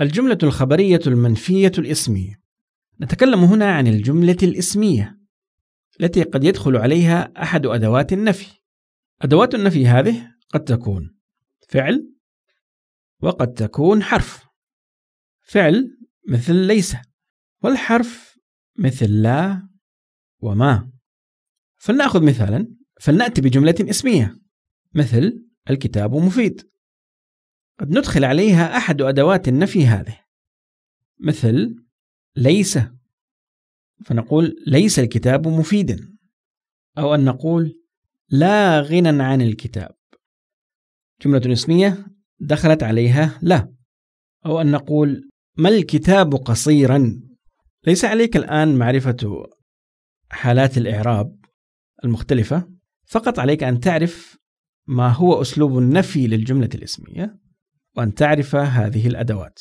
الجملة الخبرية المنفية الاسمية نتكلم هنا عن الجملة الاسمية التي قد يدخل عليها أحد أدوات النفي أدوات النفي هذه قد تكون فعل وقد تكون حرف فعل مثل ليس والحرف مثل لا وما فلنأخذ مثالا فلنأتي بجملة اسمية مثل الكتاب مفيد قد ندخل عليها أحد أدوات النفي هذه مثل ليس فنقول ليس الكتاب مفيدا أو أن نقول لا غنى عن الكتاب جملة اسمية دخلت عليها لا أو أن نقول ما الكتاب قصيرا ليس عليك الآن معرفة حالات الإعراب المختلفة فقط عليك أن تعرف ما هو أسلوب النفي للجملة الاسمية وأن تعرف هذه الأدوات